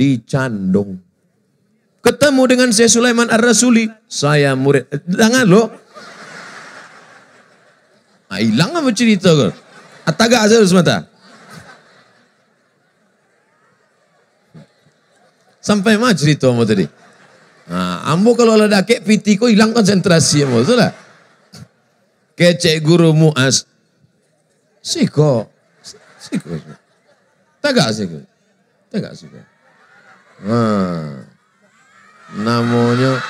dicandung. Ketemu dengan saya Sulaiman Ar-Rasuli, saya murid. Eh, jangan lo. Ah, hilang apa cerita kau? Ataga ah, harus semata. Sampai mana cerita kamu tadi? Nah, ambo kalau ada kek piti kau hilang konsentrasi kamu, tu lah. Kecek guru muas. Siko. Siko. Tagak siko. Tagak siko. Ha. Namanya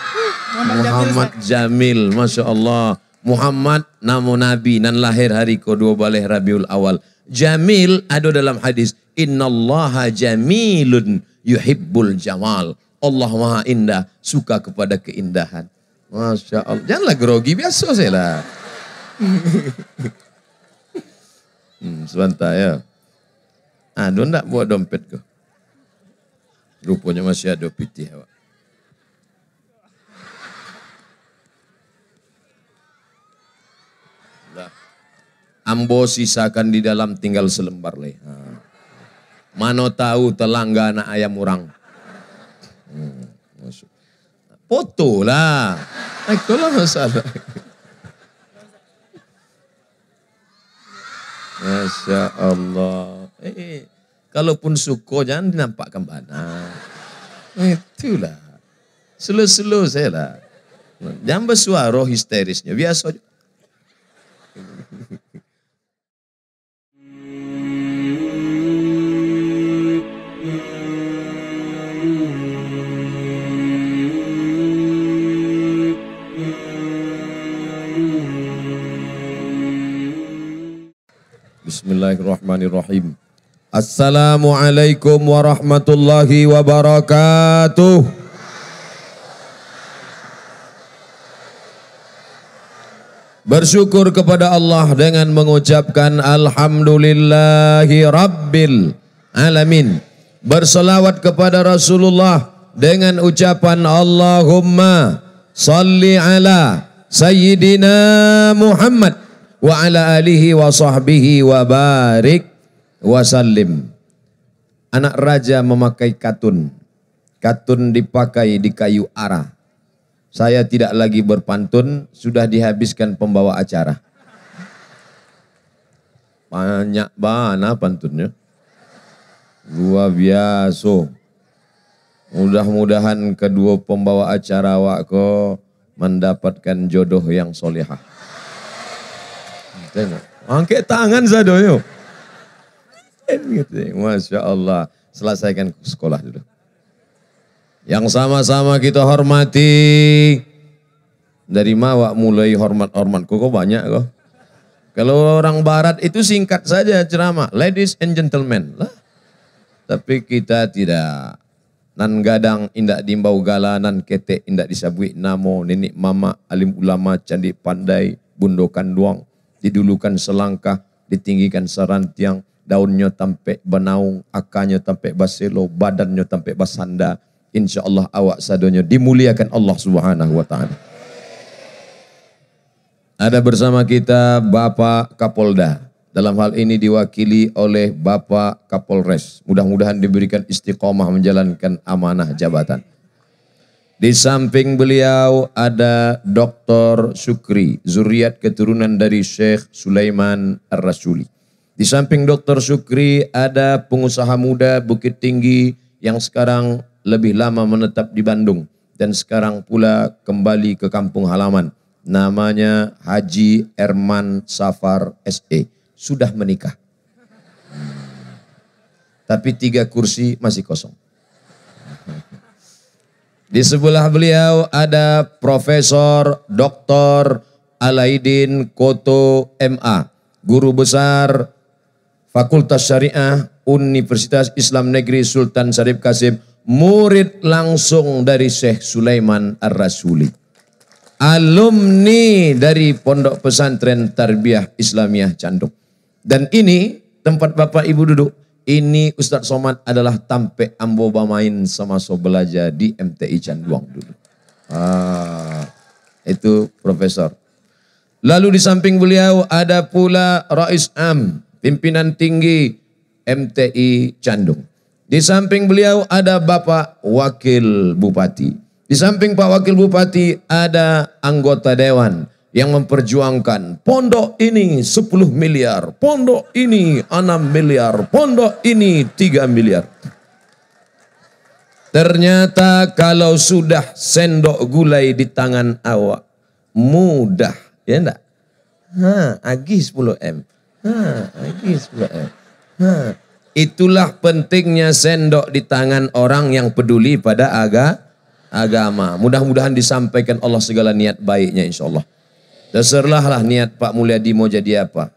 Muhammad Jamil, Masya Allah. Muhammad namo Nabi nan lahir hari ke dua balik Rabiul Awal. Jamil ada dalam hadis. Inna allaha jamilun yuhibbul jamal. Allah maha indah, suka kepada keindahan. Masya Allah. Janganlah grogi, biasa saya lah. hmm, sebentar ya. Ah, nak buat dompet ke? Rupanya masih ada piti Pak. Nah. Ambo sisakan di dalam tinggal selembar leh. Mano tahu telangga anak ayam orang. Hmm, masuk. Itu lah. Ah, masalah. Masya Allah. Eh, eh. Kalaupun suko jangan dinampakkan bana. Nah, itulah. selalu-selalu saya lah. Jangan bersuara histerisnya. Biasa Bismillahirrahmanirrahim. Assalamualaikum warahmatullahi wabarakatuh. Bersyukur kepada Allah dengan mengucapkan Alhamdulillahi Rabbil Alamin. Berselawat kepada Rasulullah dengan ucapan Allahumma salli ala Sayyidina Muhammad wa ala alihi wa sahbihi wa barik wasallim. Anak raja memakai katun. Katun dipakai di kayu arah. Saya tidak lagi berpantun, sudah dihabiskan pembawa acara. Banyak bana pantunnya. Luar biasa. Mudah-mudahan kedua pembawa acara wakko mendapatkan jodoh yang solehah. Angkat tangan sadoyo gitu. Masya Allah. Selesaikan sekolah dulu. Yang sama-sama kita hormati. Dari mawak mulai hormat hormat kok banyak kok. Kalau orang barat itu singkat saja ceramah. Ladies and gentlemen. Lah. Tapi kita tidak. Nan gadang indak dimbau gala, nan ketek indak disabui namo, nenek mama, alim ulama, candi pandai, bundokan doang. Didulukan selangkah, ditinggikan sarantiang, daunnya tampe benaung, akarnya tampe baselo, badannya tampe basanda. Insya Allah awak sadonya dimuliakan Allah Subhanahu wa taala. Ada bersama kita Bapak Kapolda. Dalam hal ini diwakili oleh Bapak Kapolres. Mudah-mudahan diberikan istiqomah menjalankan amanah jabatan. Di samping beliau ada Dr. Sukri, zuriat keturunan dari Syekh Sulaiman Ar-Rasuli. Di samping Dr. Sukri ada pengusaha muda Bukit Tinggi yang sekarang lebih lama menetap di Bandung dan sekarang pula kembali ke kampung halaman. Namanya Haji Erman Safar SE. Sudah menikah. Tapi tiga kursi masih kosong. Di sebelah beliau ada Profesor Dr. Alaidin Koto MA, guru besar Fakultas Syariah Universitas Islam Negeri Sultan Syarif Kasim, murid langsung dari Syekh Sulaiman Ar-Rasuli. Alumni dari Pondok Pesantren Tarbiyah Islamiyah Canduk. Dan ini tempat Bapak Ibu duduk. Ini Ustadz Somad adalah tampe ambo bamain sama so belajar di MTI Canduang dulu. Ah, itu profesor. Lalu di samping beliau ada pula Rais Am pimpinan tinggi MTI Candung. Di samping beliau ada Bapak Wakil Bupati. Di samping Pak Wakil Bupati ada anggota dewan yang memperjuangkan pondok ini 10 miliar, pondok ini 6 miliar, pondok ini 3 miliar. Ternyata kalau sudah sendok gulai di tangan awak mudah, ya enggak? Ha, agi 10 M. Ha, eh. Ha. Itulah pentingnya sendok di tangan orang yang peduli pada aga, agama. Mudah-mudahan disampaikan Allah segala niat baiknya insya Allah. lah niat Pak Mulyadi mau jadi apa.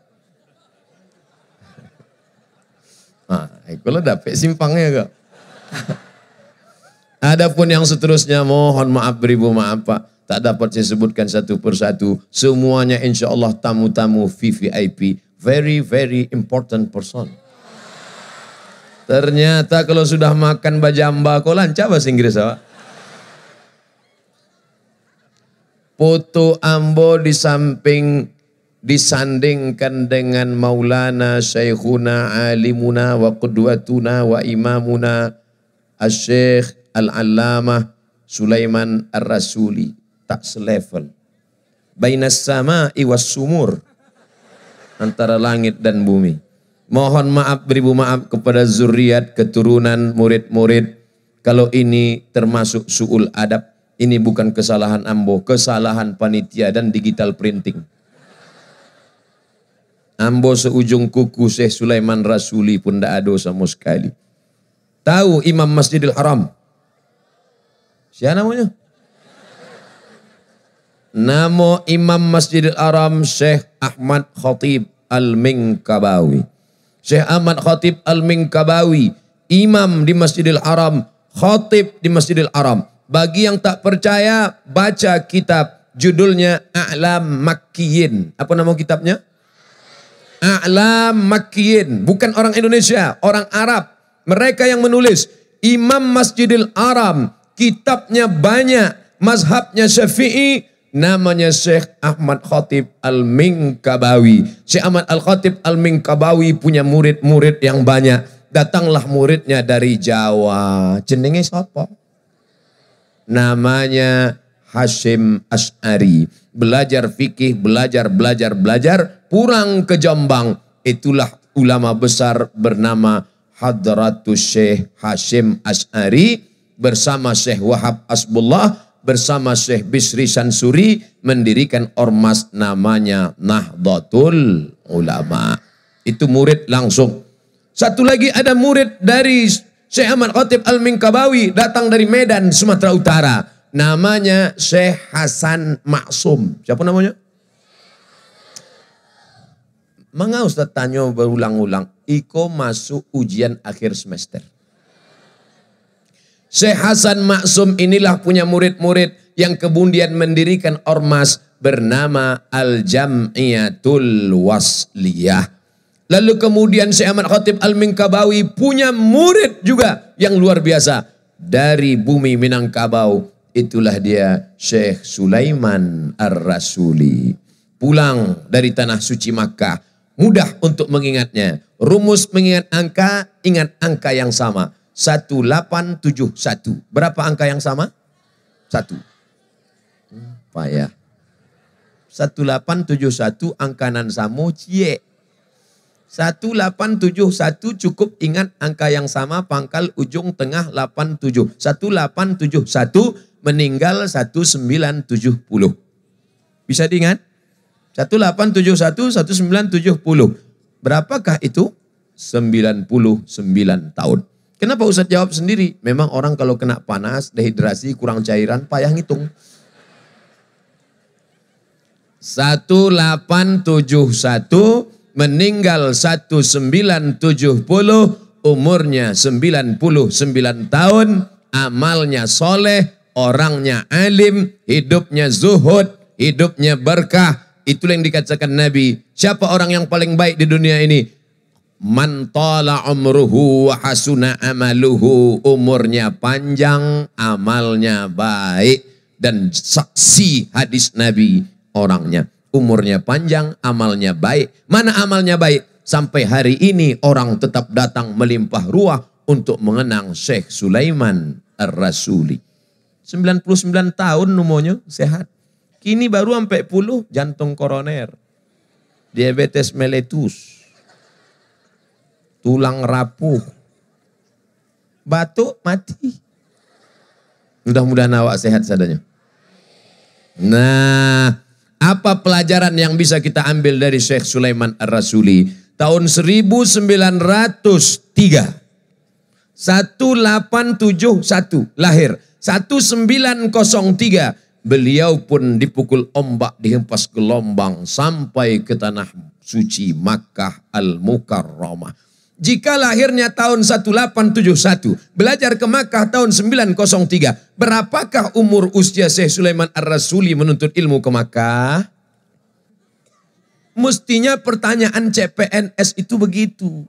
Ah, kalau dapet simpangnya kok. Adapun yang seterusnya mohon maaf beribu maaf Pak. Tak dapat saya sebutkan satu persatu. Semuanya insya Allah tamu-tamu VVIP very very important person. Ternyata kalau sudah makan bajamba kok lancar bahasa Inggris apa? Putu Ambo di samping disandingkan dengan Maulana Syekhuna Alimuna wa Qudwatuna wa Imamuna Asy-Syeikh Al-Allamah Sulaiman Ar-Rasuli tak selevel. Bainas sama iwas sumur antara langit dan bumi. Mohon maaf beribu maaf kepada zuriat, keturunan, murid-murid. Kalau ini termasuk su'ul adab, ini bukan kesalahan Ambo, kesalahan panitia dan digital printing. Ambo seujung kuku Syekh Sulaiman Rasuli pun tidak ada sama sekali. Tahu Imam Masjidil Haram? Siapa namanya? Namo Imam Masjidil Aram Syekh Ahmad Khatib Al-Mingkabawi. Syekh Ahmad Khatib Al-Mingkabawi, imam di Masjidil Aram, khatib di Masjidil Aram. Bagi yang tak percaya, baca kitab judulnya A'lam Makkiyin. Apa nama kitabnya? A'lam Makkiyin. Bukan orang Indonesia, orang Arab. Mereka yang menulis. Imam Masjidil Aram. kitabnya banyak. Mazhabnya Syafi'i, namanya Syekh Ahmad Khatib Al-Mingkabawi. Syekh Ahmad Al-Khatib Al-Mingkabawi punya murid-murid yang banyak. Datanglah muridnya dari Jawa. Jenenge sapa? Namanya Hashim Ash'ari. Belajar fikih, belajar, belajar, belajar. Pulang ke Jombang. Itulah ulama besar bernama Hadratus Syekh Hashim Ash'ari bersama Syekh Wahab Asbullah bersama Syekh Bisri Sansuri mendirikan ormas namanya Nahdlatul Ulama. Itu murid langsung. Satu lagi ada murid dari Syekh Ahmad Khatib Al-Minkabawi datang dari Medan, Sumatera Utara. Namanya Syekh Hasan Maksum. Siapa namanya? Mengapa Ustaz tanya berulang-ulang? Iko masuk ujian akhir semester. Syekh Hasan Maksum inilah punya murid-murid yang kemudian mendirikan ormas bernama Al-Jam'iyatul Wasliyah. Lalu kemudian Syekh Ahmad Khatib Al-Minkabawi punya murid juga yang luar biasa. Dari bumi Minangkabau, itulah dia Syekh Sulaiman Ar-Rasuli. Pulang dari tanah suci Makkah, mudah untuk mengingatnya. Rumus mengingat angka, ingat angka yang sama 1871. Berapa angka yang sama? Satu. Apa ya. 1871 angkanan samo cie. 1871 cukup ingat angka yang sama pangkal ujung tengah 87. 1871 meninggal 1970. Bisa diingat? 1871 1970. Berapakah itu? 99 tahun. Kenapa Ustadz jawab sendiri? Memang orang kalau kena panas, dehidrasi, kurang cairan, payah ngitung. 1871 meninggal 1970 umurnya 99 tahun amalnya soleh orangnya alim hidupnya zuhud hidupnya berkah itulah yang dikatakan Nabi siapa orang yang paling baik di dunia ini Man tala umruhu wa hasuna amaluhu. Umurnya panjang, amalnya baik. Dan saksi hadis Nabi orangnya. Umurnya panjang, amalnya baik. Mana amalnya baik? Sampai hari ini orang tetap datang melimpah ruah untuk mengenang Syekh Sulaiman Ar-Rasuli. 99 tahun umurnya sehat. Kini baru sampai puluh jantung koroner. Diabetes meletus tulang rapuh. Batuk mati. Mudah-mudahan awak sehat sadanya. Nah, apa pelajaran yang bisa kita ambil dari Syekh Sulaiman Ar-Rasuli? Tahun 1903. 1871 lahir. 1903 beliau pun dipukul ombak dihempas gelombang sampai ke tanah suci Makkah Al-Mukarramah. Jika lahirnya tahun 1871, belajar ke Makkah tahun 903, berapakah umur usia Syekh Sulaiman Ar-Rasuli menuntut ilmu ke Makkah? Mestinya pertanyaan CPNS itu begitu.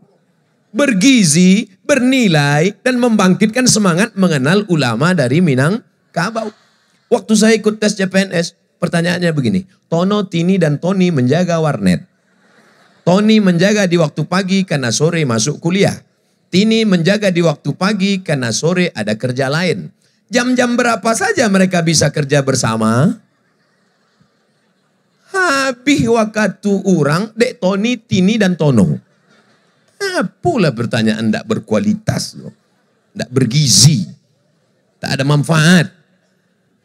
Bergizi, bernilai, dan membangkitkan semangat mengenal ulama dari Minangkabau. Waktu saya ikut tes CPNS, pertanyaannya begini. Tono, Tini, dan Tony menjaga warnet Tony menjaga di waktu pagi karena sore masuk kuliah. Tini menjaga di waktu pagi karena sore ada kerja lain. Jam-jam berapa saja mereka bisa kerja bersama? Habis waktu orang, dek Tony, Tini, dan Tono. Apalah pertanyaan tidak berkualitas. loh, Tidak bergizi. Tak ada manfaat.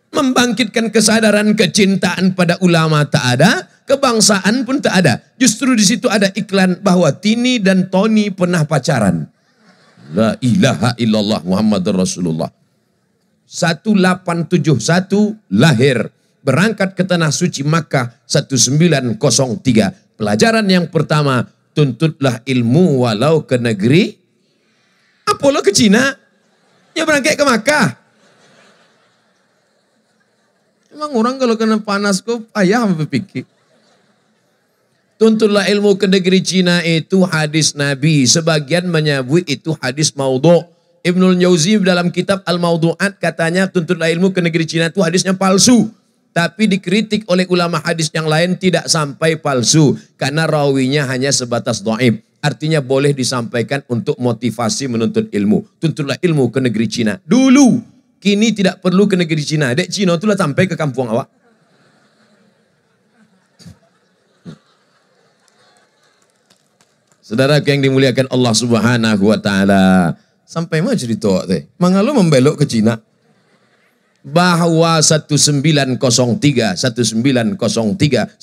Membangkitkan kesadaran kecintaan pada ulama tak ada kebangsaan pun tak ada. Justru di situ ada iklan bahwa Tini dan Tony pernah pacaran. La ilaha illallah Muhammadur Rasulullah. 1871 lahir berangkat ke tanah suci Makkah 1903. Pelajaran yang pertama, tuntutlah ilmu walau ke negeri. Apolo ke Cina, ya berangkat ke Makkah. Emang orang kalau kena panas kok ayah berpikir. Tuntunlah ilmu ke negeri Cina itu hadis Nabi. Sebagian menyebut itu hadis maudhu. Ibnu Jauzi dalam kitab al maudhuat katanya tuntunlah ilmu ke negeri Cina itu hadisnya palsu. Tapi dikritik oleh ulama hadis yang lain tidak sampai palsu. Karena rawinya hanya sebatas do'ib. Artinya boleh disampaikan untuk motivasi menuntut ilmu. Tuntunlah ilmu ke negeri Cina. Dulu, kini tidak perlu ke negeri Cina. Dek Cina itulah sampai ke kampung awak. Saudara yang dimuliakan Allah Subhanahu wa taala. Sampai mah cerita teh. Mangga membelok ke Cina. Bahwa 1903, 1903, 1903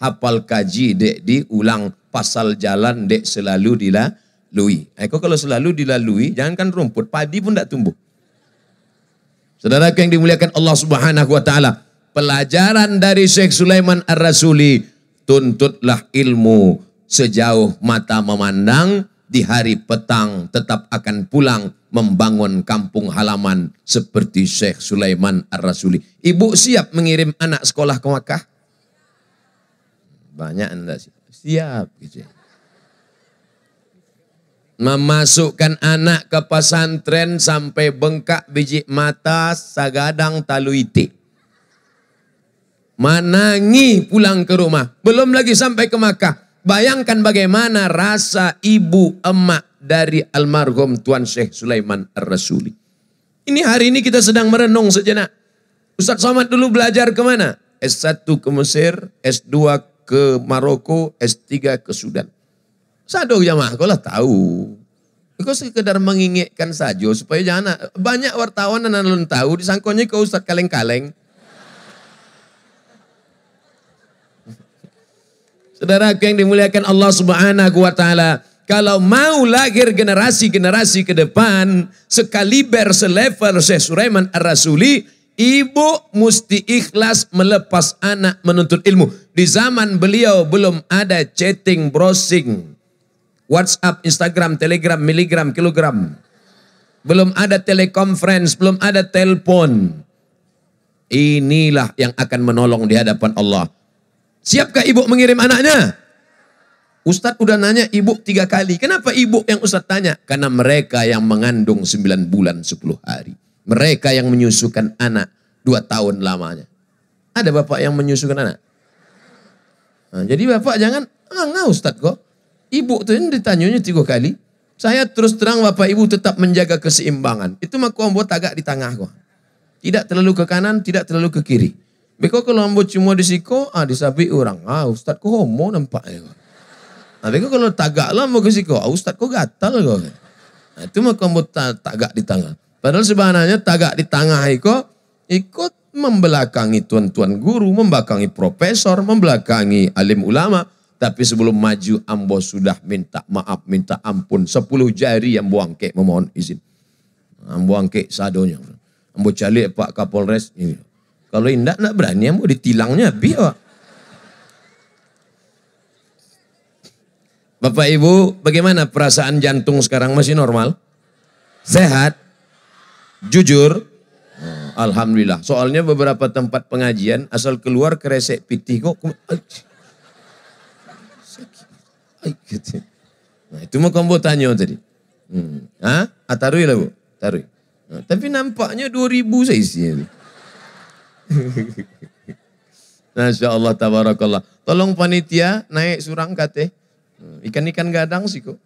hafal kaji dek diulang pasal jalan dek selalu dilalui. Eko eh, kalau selalu dilalui, jangankan rumput, padi pun tidak tumbuh. Saudara yang dimuliakan Allah Subhanahu wa taala, pelajaran dari Syekh Sulaiman Ar-Rasuli, tuntutlah ilmu Sejauh mata memandang, di hari petang tetap akan pulang membangun kampung halaman seperti Syekh Sulaiman Ar-Rasuli. Ibu siap mengirim anak sekolah ke Makkah? Banyak anda siap. Siap. Gitu. Ya. Memasukkan anak ke pesantren sampai bengkak biji mata sagadang taluiti. Menangi pulang ke rumah. Belum lagi sampai ke Makkah Bayangkan bagaimana rasa ibu emak dari almarhum Tuan Syekh Sulaiman Ar-Rasuli. Ini hari ini kita sedang merenung sejenak. Ustadz Somad dulu belajar kemana? S1 ke Mesir, S2 ke Maroko, S3 ke Sudan. Sado jamaah, kau lah tahu. Kau sekedar mengingatkan saja supaya jangan banyak wartawan dan alun tahu disangkonya ke Ustadz kaleng-kaleng. Saudara, yang dimuliakan Allah Subhanahu wa taala, kalau mau lahir generasi-generasi ke depan sekaliber selevel Syekh Sulaiman Ar-Rasuli, ibu mesti ikhlas melepas anak menuntut ilmu. Di zaman beliau belum ada chatting, browsing, WhatsApp, Instagram, Telegram, miligram, kilogram. Belum ada telekonferensi, belum ada telepon. Inilah yang akan menolong di hadapan Allah. Siapkah ibu mengirim anaknya? Ustadz udah nanya ibu tiga kali. Kenapa ibu yang Ustadz tanya? Karena mereka yang mengandung sembilan bulan sepuluh hari. Mereka yang menyusukan anak dua tahun lamanya. Ada bapak yang menyusukan anak? Nah, jadi bapak jangan, ah nggak Ustadz kok. Ibu tuh ini ditanyanya tiga kali. Saya terus terang Bapak Ibu tetap menjaga keseimbangan. Itu mah buat agak di tengah kok. Tidak terlalu ke kanan, tidak terlalu ke kiri. Beko kalau ambo cuma di siko, ah disabi orang, ah ustad ko homo nampak ya. Nah, beko kalau tagak lah ke siko, ah ustad ko gatal kok. Ya. Nah, itu mah kamu tagak di tangan. Padahal sebenarnya tagak di tangan iko, ikut membelakangi tuan-tuan guru, membelakangi profesor, membelakangi alim ulama. Tapi sebelum maju, ambo sudah minta maaf, minta ampun. Sepuluh jari yang buangke memohon izin. Ambo angke sadonya. Ambo calik Pak Kapolres, ini kalau indah nak berani mau ditilangnya biar. Bapak Ibu, bagaimana perasaan jantung sekarang masih normal? Sehat? Jujur? Oh, Alhamdulillah. Soalnya beberapa tempat pengajian asal keluar keresek pitih kok. Gitu. Nah, itu mau kamu tanya tadi. Hmm. Ah, tarui lah bu, taruh. Nah, tapi nampaknya 2000 saya isinya. Masya Allah tabarakallah. Tolong panitia naik surangkat ya. Ikan-ikan gadang sih kok.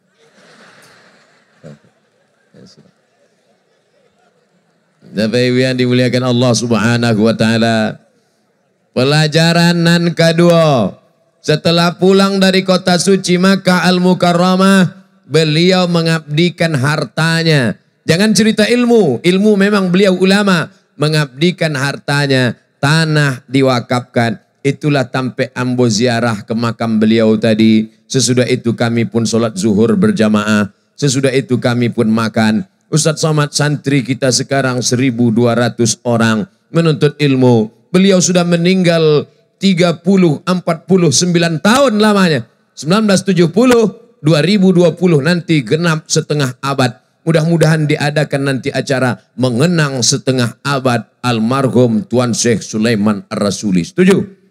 Bapak Ibu yang dimuliakan Allah subhanahu wa ta'ala. Pelajaran nan kedua. Setelah pulang dari kota suci maka Al-Mukarramah beliau mengabdikan hartanya. Jangan cerita ilmu, ilmu memang beliau ulama, mengabdikan hartanya, tanah diwakafkan. Itulah tampak ambo ziarah ke makam beliau tadi. Sesudah itu kami pun sholat zuhur berjamaah. Sesudah itu kami pun makan. Ustadz Somad santri kita sekarang 1200 orang menuntut ilmu. Beliau sudah meninggal 30, 49 tahun lamanya. 1970, 2020 nanti genap setengah abad Mudah-mudahan diadakan nanti acara mengenang setengah abad almarhum Tuan Syekh Sulaiman Ar-Rasuli. Setuju?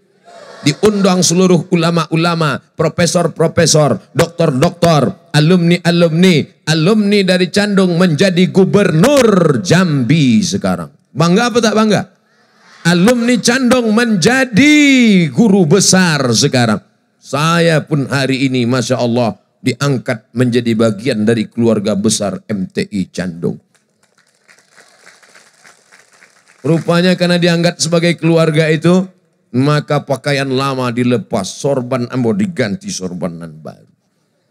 Diundang seluruh ulama-ulama, profesor-profesor, doktor-doktor, alumni-alumni, alumni dari Candung menjadi gubernur Jambi sekarang. Bangga apa tak bangga? Alumni Candung menjadi guru besar sekarang. Saya pun hari ini Masya Allah diangkat menjadi bagian dari keluarga besar MTI Candung. Rupanya karena dianggap sebagai keluarga itu, maka pakaian lama dilepas, sorban ambo diganti sorbanan baru.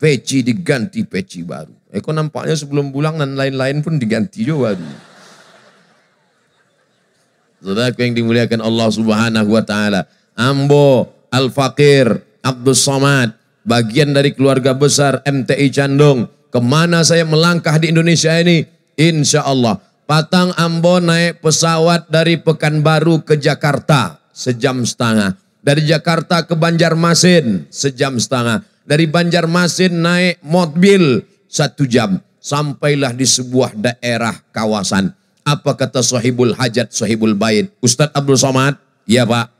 Peci diganti peci baru. Eh kok nampaknya sebelum pulang dan lain-lain pun diganti juga baru. yang dimuliakan Allah subhanahu wa ta'ala. Ambo, Al-Fakir, Abdus Samad bagian dari keluarga besar MTI Candong. Kemana saya melangkah di Indonesia ini? Insya Allah. Patang Ambon naik pesawat dari Pekanbaru ke Jakarta sejam setengah. Dari Jakarta ke Banjarmasin sejam setengah. Dari Banjarmasin naik mobil satu jam. Sampailah di sebuah daerah kawasan. Apa kata Sohibul hajat, Sohibul bait? Ustadz Abdul Somad? Ya Pak.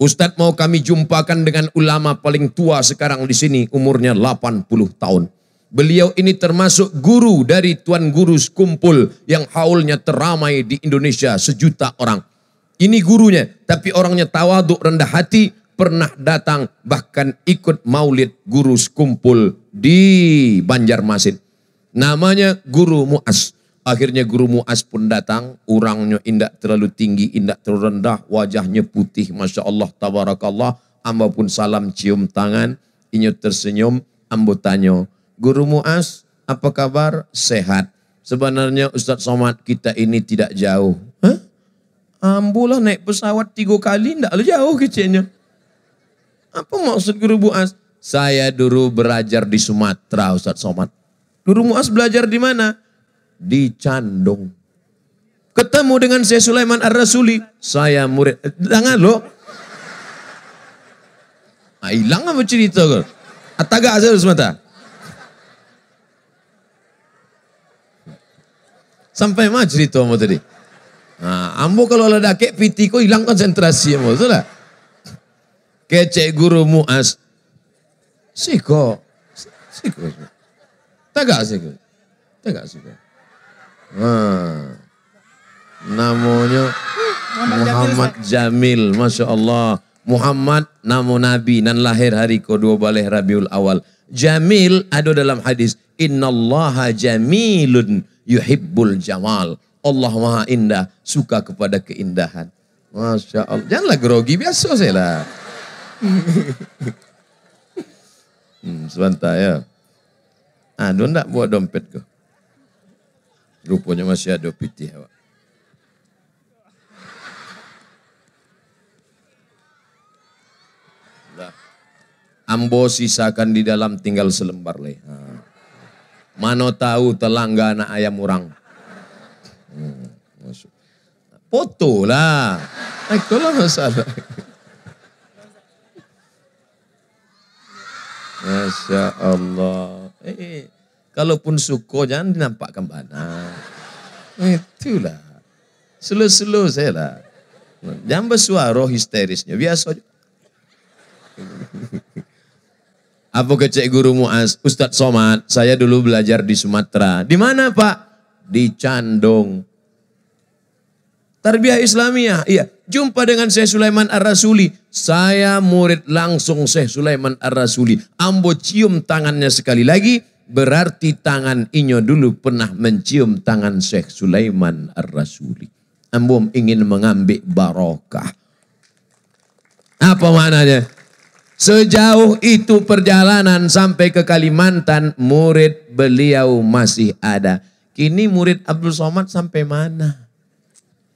Ustadz mau kami jumpakan dengan ulama paling tua sekarang di sini, umurnya 80 tahun. Beliau ini termasuk guru dari Tuan Guru Sekumpul yang haulnya teramai di Indonesia sejuta orang. Ini gurunya, tapi orangnya tawaduk rendah hati, pernah datang bahkan ikut maulid guru Sekumpul di Banjarmasin. Namanya Guru Muas. Akhirnya guru Mu'az pun datang, orangnya indak terlalu tinggi, indak terlalu rendah, wajahnya putih, Masya Allah, tabarakallah. Amba pun salam cium tangan, inyo tersenyum, ambo tanya, Guru Mu'az, apa kabar? Sehat. Sebenarnya Ustadz Somad kita ini tidak jauh. Hah? ambulah naik pesawat tiga kali, ndak jauh kecilnya. Apa maksud Guru Mu'az? Saya dulu belajar di Sumatera Ustadz Somad. Guru Mu'az belajar di mana? dicandung. Ketemu dengan Syekh Sulaiman Ar-Rasuli, saya murid. Eh, jangan lo. Ah, hilang apa cerita kau? Ah, aja saya semata. Sampai mana cerita kamu tadi? Nah, ambo kalau ada kek piti kau hilang konsentrasi mau, betul kece guru muas. Siko. Siko. Tagak siko. Tagak siko. Hmm. Namanya Muhammad Jamil, Masya Allah. Muhammad namu Nabi dan lahir hari ke dua balik Rabiul Awal. Jamil ada dalam hadis. Inna allaha jamilun yuhibbul jamal. Allah maha indah, suka kepada keindahan. Masya Allah. Janganlah grogi, biasa saya lah. hmm, sebentar ya. Ah, ha, tak buat dompet ke? Rupanya masih ada piti ya, Ambo sisakan di dalam tinggal selembar leh. Nah. Mano tahu telangga anak ayam orang. Hmm, Foto lah. Itulah masalah. Masya Allah. Eh, eh. Kalaupun suko jangan dinampakkan banyak. Eh, itulah. Selo-selo saya lah. Jangan bersuara histerisnya. Biasa aja. Apa ke guru Muaz? Ustadz Somad, saya dulu belajar di Sumatera. Di mana Pak? Di Candong. Tarbiyah Islamiyah, iya. Jumpa dengan Syekh Sulaiman Ar-Rasuli. Saya murid langsung Syekh Sulaiman Ar-Rasuli. Ambo cium tangannya sekali lagi. Berarti tangan inyo dulu pernah mencium tangan Syekh Sulaiman Ar-Rasuli. Ambum ingin mengambil barokah. Apa maknanya? Sejauh itu perjalanan sampai ke Kalimantan, murid beliau masih ada. Kini murid Abdul Somad sampai mana?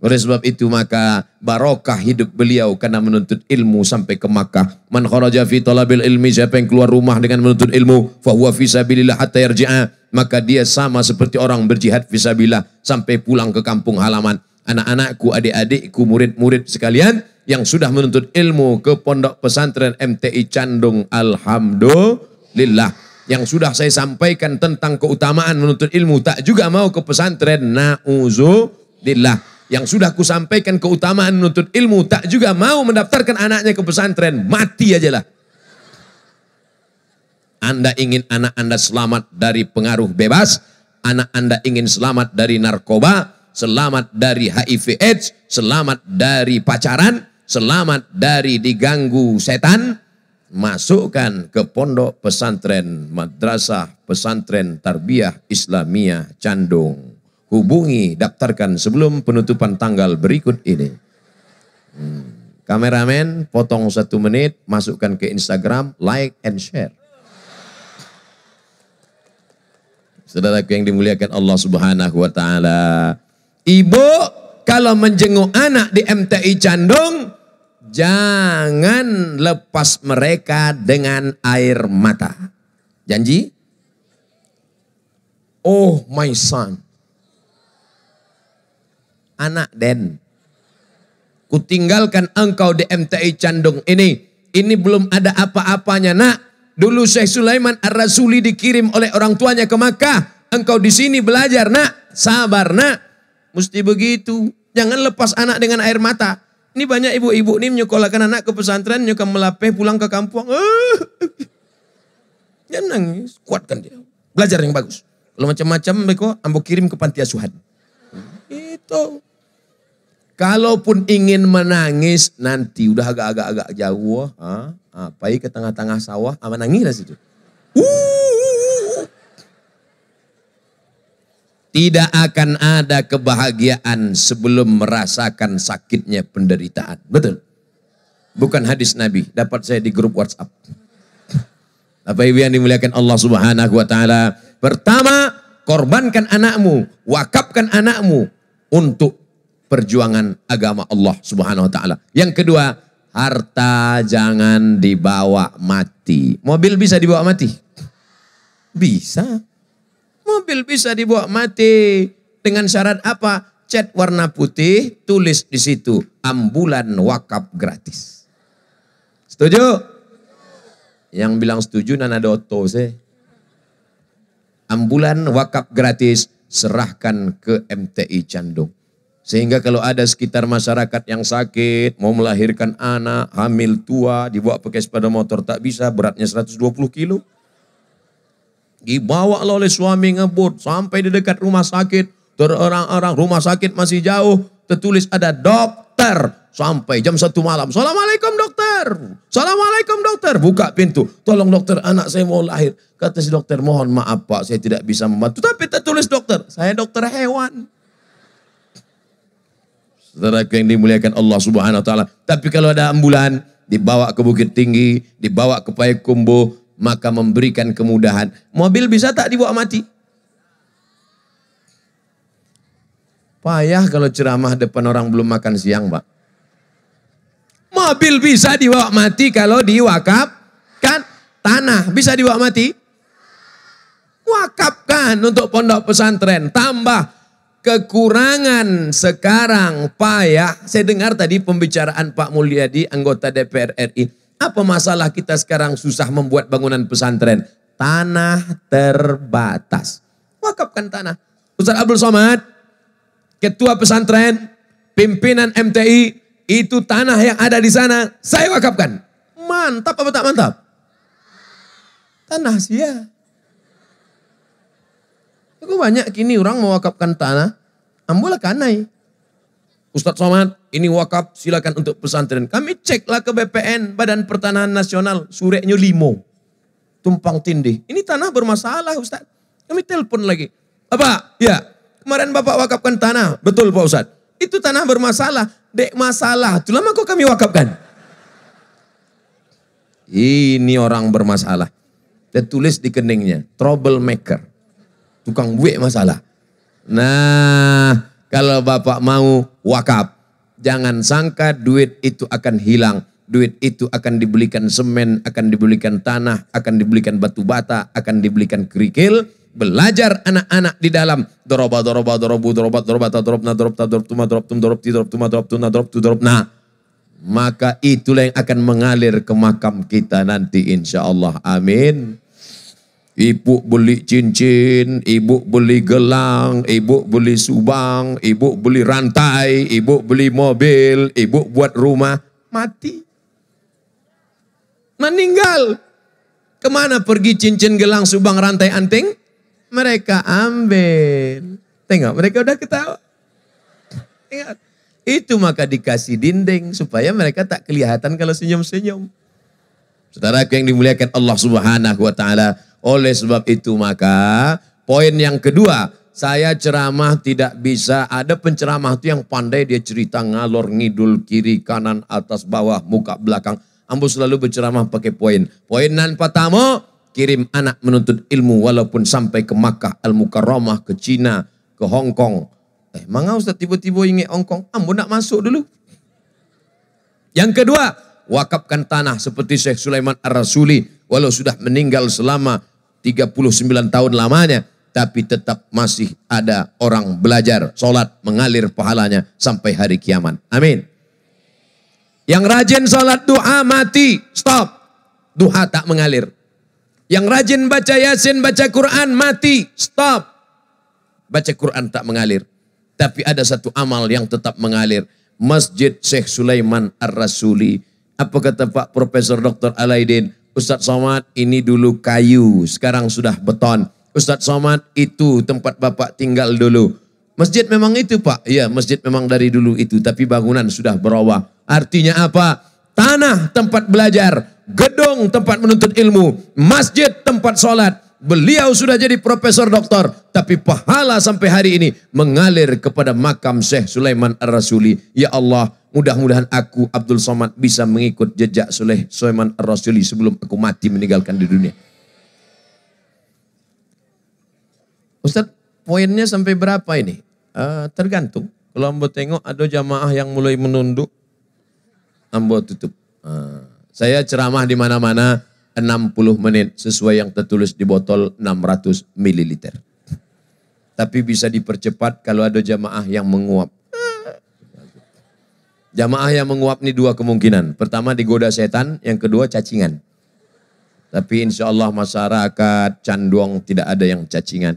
Oleh sebab itu maka barokah hidup beliau karena menuntut ilmu sampai ke Makkah. Man kharaja fi talabil ilmi siapa yang keluar rumah dengan menuntut ilmu fahuwa fi sabilillah hatta yarji'a maka dia sama seperti orang berjihad fi sabilillah sampai pulang ke kampung halaman. Anak-anakku, adik-adikku, murid-murid sekalian yang sudah menuntut ilmu ke pondok pesantren MTI Candung alhamdulillah. Yang sudah saya sampaikan tentang keutamaan menuntut ilmu tak juga mau ke pesantren nauzubillah yang sudah kusampaikan keutamaan menuntut ilmu, tak juga mau mendaftarkan anaknya ke pesantren, mati lah. Anda ingin anak Anda selamat dari pengaruh bebas, anak Anda ingin selamat dari narkoba, selamat dari HIV AIDS, selamat dari pacaran, selamat dari diganggu setan, masukkan ke pondok pesantren, madrasah, pesantren, tarbiyah, islamiyah, candung hubungi, daftarkan sebelum penutupan tanggal berikut ini. Hmm. Kameramen, potong satu menit, masukkan ke Instagram, like and share. Saudaraku yang dimuliakan Allah Subhanahu wa taala. Ibu kalau menjenguk anak di MTI Candung, jangan lepas mereka dengan air mata. Janji? Oh my son, anak Den. Kutinggalkan engkau di MTI Candung ini. Ini belum ada apa-apanya nak. Dulu Syekh Sulaiman Ar-Rasuli dikirim oleh orang tuanya ke Makkah. Engkau di sini belajar nak. Sabar nak. Mesti begitu. Jangan lepas anak dengan air mata. Ini banyak ibu-ibu ini menyekolahkan anak ke pesantren, nyokap melapeh pulang ke kampung. Jangan eh. ya nangis, kuatkan dia. Belajar yang bagus. Kalau macam-macam, mereka ambo kirim ke panti asuhan. Tuh. Kalaupun ingin menangis nanti udah agak-agak agak jauh, ha? apa ah, ah, ke tengah-tengah sawah, aman ah, nangis lah situ. Tidak akan ada kebahagiaan sebelum merasakan sakitnya penderitaan. Betul. Bukan hadis Nabi, dapat saya di grup WhatsApp. Bapak Ibu yang dimuliakan Allah Subhanahu wa taala. Pertama, korbankan anakmu, wakapkan anakmu, untuk perjuangan agama Allah Subhanahu wa taala. Yang kedua, harta jangan dibawa mati. Mobil bisa dibawa mati? Bisa. Mobil bisa dibawa mati dengan syarat apa? Cat warna putih, tulis di situ ambulan wakaf gratis. Setuju? Yang bilang setuju Nana Doto sih. Ambulan wakaf gratis serahkan ke MTI Candung. Sehingga kalau ada sekitar masyarakat yang sakit, mau melahirkan anak, hamil tua, dibawa pakai sepeda motor tak bisa, beratnya 120 kilo. Dibawa oleh suami ngebut, sampai di dekat rumah sakit, terorang-orang rumah sakit masih jauh, tertulis ada dok, dokter. Sampai jam satu malam. Assalamualaikum dokter. Assalamualaikum dokter. Buka pintu. Tolong dokter anak saya mau lahir. Kata si dokter mohon maaf pak saya tidak bisa membantu. Tapi tertulis dokter. Saya dokter hewan. Saudara yang dimuliakan Allah subhanahu wa ta'ala. Tapi kalau ada ambulan dibawa ke Bukit Tinggi, dibawa ke payakumbu, maka memberikan kemudahan. Mobil bisa tak dibawa mati? Payah kalau ceramah depan orang belum makan siang, Pak. Mobil bisa dibawa mati kalau kan? Tanah bisa dibawa mati. Wakafkan untuk pondok pesantren. Tambah kekurangan sekarang payah. Saya dengar tadi pembicaraan Pak Mulyadi, anggota DPR RI. Apa masalah kita sekarang susah membuat bangunan pesantren? Tanah terbatas. Wakapkan tanah. Ustaz Abdul Somad, ketua pesantren, pimpinan MTI, itu tanah yang ada di sana, saya wakafkan. Mantap apa tak mantap? Tanah sih ya. Aku banyak kini orang mewakafkan tanah, ambulah kanai. Ustadz Somad, ini wakaf silakan untuk pesantren. Kami ceklah ke BPN, Badan Pertanahan Nasional, sureknya limo. Tumpang tindih. Ini tanah bermasalah Ustadz. Kami telepon lagi. Apa? Ya, Kemarin Bapak wakafkan tanah. Betul Pak Ustadz. Itu tanah bermasalah. Dek masalah. Itulah kok kami wakafkan. Ini orang bermasalah. Dan tulis di keningnya. Troublemaker. Tukang buik masalah. Nah, kalau Bapak mau wakaf. Jangan sangka duit itu akan hilang duit itu akan dibelikan semen, akan dibelikan tanah, akan dibelikan batu bata, akan dibelikan kerikil belajar anak-anak di dalam doroba doroba dorobu doroba doroba dorobna dorob tadrobtuma dorobtum dorobti dorobtuma dorobtuna dorobtu dorobna maka itulah yang akan mengalir ke makam kita nanti insya Allah amin Ibu beli cincin, ibu beli gelang, ibu beli subang, ibu beli rantai, ibu beli mobil, ibu buat rumah, mati. Meninggal. Kemana pergi cincin, gelang, subang, rantai, anting? mereka ambil. Tengok, mereka udah ketawa. Tengok. Itu maka dikasih dinding supaya mereka tak kelihatan kalau senyum-senyum. Saudara yang dimuliakan Allah Subhanahu wa taala, oleh sebab itu maka poin yang kedua, saya ceramah tidak bisa ada penceramah itu yang pandai dia cerita ngalor ngidul kiri kanan atas bawah muka belakang. Ambo selalu berceramah pakai poin. Poin nan patamu? kirim anak menuntut ilmu walaupun sampai ke Makkah, Al-Mukarramah, ke Cina, ke Hong Kong. Eh, mana Ustaz tiba-tiba ingat Hong Kong, ambo nak masuk dulu. Yang kedua, wakafkan tanah seperti Syekh Sulaiman Ar-Rasuli walau sudah meninggal selama 39 tahun lamanya tapi tetap masih ada orang belajar solat mengalir pahalanya sampai hari kiamat. Amin. Yang rajin solat doa mati. Stop. Duha tak mengalir. Yang rajin baca Yasin, baca Quran, mati. Stop. Baca Quran tak mengalir. Tapi ada satu amal yang tetap mengalir. Masjid Syekh Sulaiman Ar-Rasuli. Apa kata Pak Profesor Dr. Alaidin? Ustadz Somad ini dulu kayu, sekarang sudah beton. Ustadz Somad itu tempat Bapak tinggal dulu. Masjid memang itu Pak. Iya, masjid memang dari dulu itu. Tapi bangunan sudah berubah. Artinya apa? tanah tempat belajar, gedung tempat menuntut ilmu, masjid tempat sholat. Beliau sudah jadi profesor doktor, tapi pahala sampai hari ini mengalir kepada makam Syekh Sulaiman Ar-Rasuli. Ya Allah, mudah-mudahan aku Abdul Somad bisa mengikut jejak Sulaiman Sulaiman Ar-Rasuli sebelum aku mati meninggalkan di dunia. Ustadz, poinnya sampai berapa ini? Uh, tergantung. Kalau mau tengok ada jamaah yang mulai menunduk, ambo tutup. Ah. saya ceramah di mana-mana 60 menit sesuai yang tertulis di botol 600 ml. Tapi bisa dipercepat kalau ada jamaah yang menguap. Jamaah yang menguap ini dua kemungkinan. Pertama digoda setan, yang kedua cacingan. Tapi insya Allah masyarakat canduang tidak ada yang cacingan.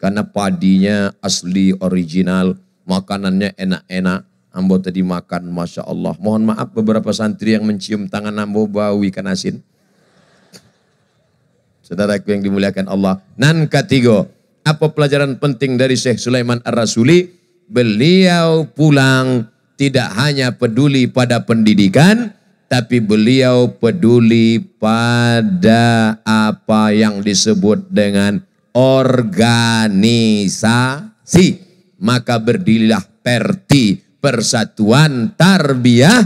Karena padinya asli original, makanannya enak-enak. Ambo tadi makan, Masya Allah. Mohon maaf beberapa santri yang mencium tangan Ambo bau ikan asin. Saudaraku yang dimuliakan Allah. Nan katigo, apa pelajaran penting dari Syekh Sulaiman Ar-Rasuli? Beliau pulang tidak hanya peduli pada pendidikan, tapi beliau peduli pada apa yang disebut dengan organisasi. Maka berdirilah perti Persatuan Tarbiyah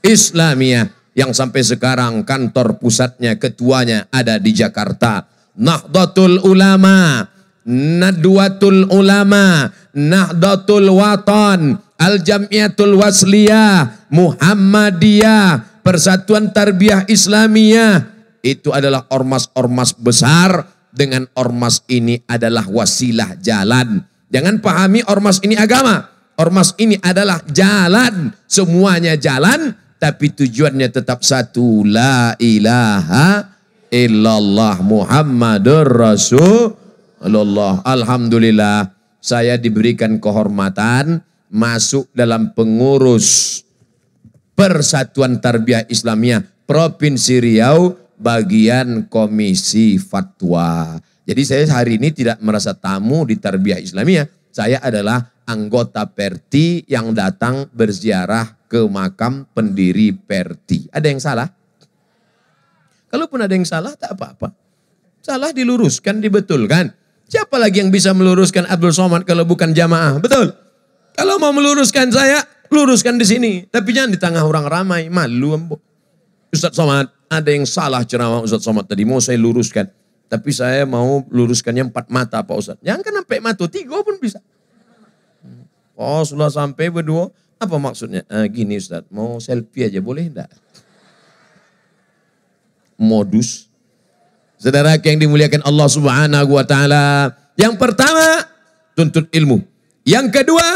Islamiyah yang sampai sekarang kantor pusatnya ketuanya ada di Jakarta. Nahdlatul Ulama, Nadwatul Ulama, Nahdlatul Watan, al Jamiatul Wasliyah, Muhammadiyah, Persatuan Tarbiyah Islamiyah. Itu adalah ormas-ormas besar dengan ormas ini adalah wasilah jalan. Jangan pahami ormas ini agama. Ormas ini adalah jalan. Semuanya jalan. Tapi tujuannya tetap satu. La ilaha illallah Muhammadur Rasulullah. Alhamdulillah. Saya diberikan kehormatan masuk dalam pengurus Persatuan Tarbiyah Islamiyah Provinsi Riau bagian Komisi Fatwa. Jadi saya hari ini tidak merasa tamu di Tarbiyah Islamiyah saya adalah anggota Perti yang datang berziarah ke makam pendiri Perti. Ada yang salah? Kalaupun ada yang salah, tak apa-apa. Salah diluruskan, dibetulkan. Siapa lagi yang bisa meluruskan Abdul Somad kalau bukan jamaah? Betul. Kalau mau meluruskan saya, luruskan di sini. Tapi jangan di tengah orang ramai, malu. Ustadz Somad, ada yang salah ceramah Ustadz Somad tadi. Mau saya luruskan. Tapi saya mau luruskannya empat mata Pak Ustaz. Jangan kan sampai mata, tiga pun bisa. Oh sudah sampai berdua, apa maksudnya? Eh, gini Ustaz, mau selfie aja boleh enggak? Modus. Saudara yang dimuliakan Allah subhanahu wa ta'ala. Yang pertama, tuntut ilmu. Yang kedua,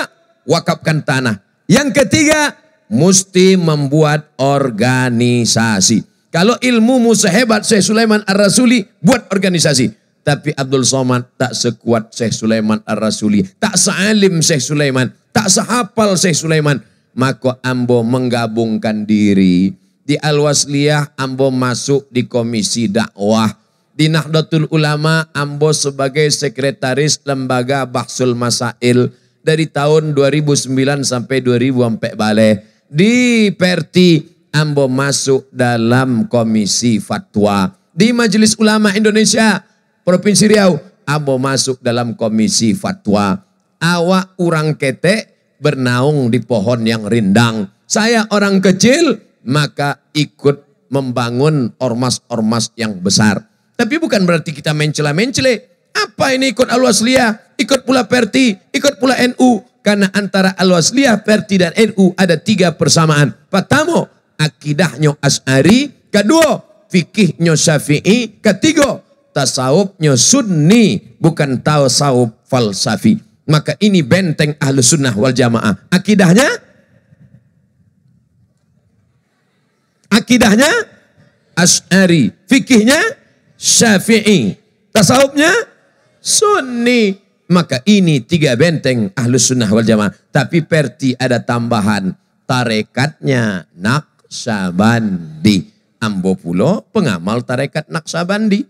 wakafkan tanah. Yang ketiga, mesti membuat organisasi. Kalau ilmumu sehebat Syekh Sulaiman Ar-Rasuli, buat organisasi. Tapi Abdul Somad tak sekuat Syekh Sulaiman Ar-Rasuli. Tak sealim Syekh Sulaiman. Tak sehafal Syekh Sulaiman. Maka Ambo menggabungkan diri. Di Al-Wasliyah, Ambo masuk di komisi dakwah. Di Nahdlatul Ulama, Ambo sebagai sekretaris lembaga Bahsul Masail. Dari tahun 2009 sampai 2004 balik. Di Perti, ambo masuk dalam komisi fatwa. Di Majelis Ulama Indonesia, Provinsi Riau, ambo masuk dalam komisi fatwa. Awak orang ketek bernaung di pohon yang rindang. Saya orang kecil, maka ikut membangun ormas-ormas yang besar. Tapi bukan berarti kita mencela-mencele. Apa ini ikut Al-Wasliyah, ikut pula Perti, ikut pula NU. Karena antara Al-Wasliyah, Perti, dan NU ada tiga persamaan. Pertama, akidahnya As'ari, kedua fikihnya Syafi'i, ketiga tasawufnya Sunni, bukan tasawuf falsafi. Maka ini benteng ahlu sunnah wal jamaah. Akidahnya? Akidahnya? As'ari. Fikihnya? Syafi'i. Tasawufnya? Sunni. Maka ini tiga benteng ahlu sunnah wal jamaah. Tapi perti ada tambahan. Tarekatnya, nak Naksabandi. Ambo pulo pengamal tarekat Naksabandi.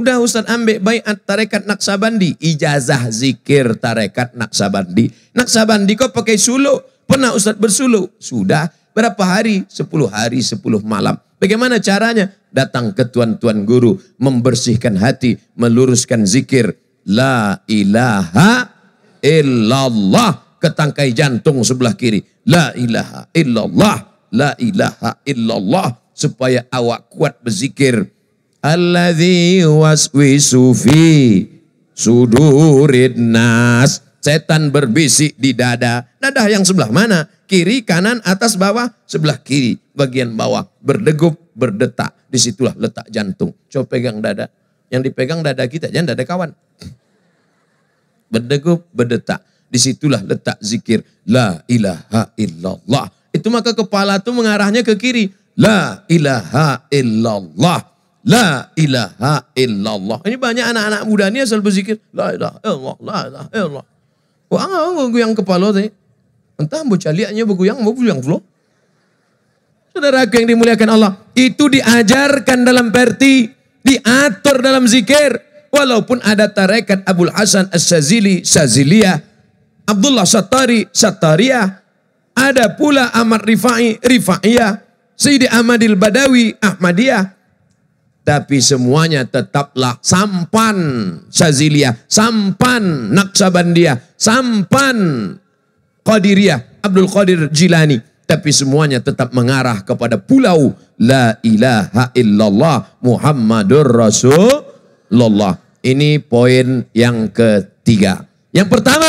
Udah Ustaz ambek bayat tarekat Naksabandi. Ijazah zikir tarekat Naksabandi. Naksabandi kok pakai suluk? Pernah Ustaz bersuluk? Sudah. Berapa hari? sepuluh hari, sepuluh malam. Bagaimana caranya? Datang ke Tuan-Tuan Guru. Membersihkan hati. Meluruskan zikir. La ilaha illallah. Ketangkai jantung sebelah kiri. La ilaha illallah la ilaha illallah supaya awak kuat berzikir alladzi waswisu fi sudurin nas setan berbisik di dada dada yang sebelah mana kiri kanan atas bawah sebelah kiri bagian bawah berdegup berdetak disitulah letak jantung coba pegang dada yang dipegang dada kita jangan dada kawan berdegup berdetak disitulah letak zikir la ilaha illallah itu maka kepala itu mengarahnya ke kiri. La ilaha illallah. La ilaha illallah. Ini banyak anak-anak muda ini asal berzikir. La ilaha illallah, la ilaha illallah. Wah, yang kepala tadi. Entah bocah liatnya bergoyang, mau goyang vlog. aku yang dimuliakan Allah, itu diajarkan dalam perti, diatur dalam zikir. Walaupun ada tarekat abul Hasan As-Sazili, Saziliyah, Abdullah Satari, Satariyah, ada pula Ahmad Rifai, Rifaiyah, Sidi Ahmadil Badawi, Ahmadiyah. Tapi semuanya tetaplah sampan Shazilia, sampan Naksabandia, sampan Qadiriyah, Abdul Qadir Jilani. Tapi semuanya tetap mengarah kepada pulau La ilaha illallah Muhammadur Rasulullah. Ini poin yang ketiga. Yang pertama,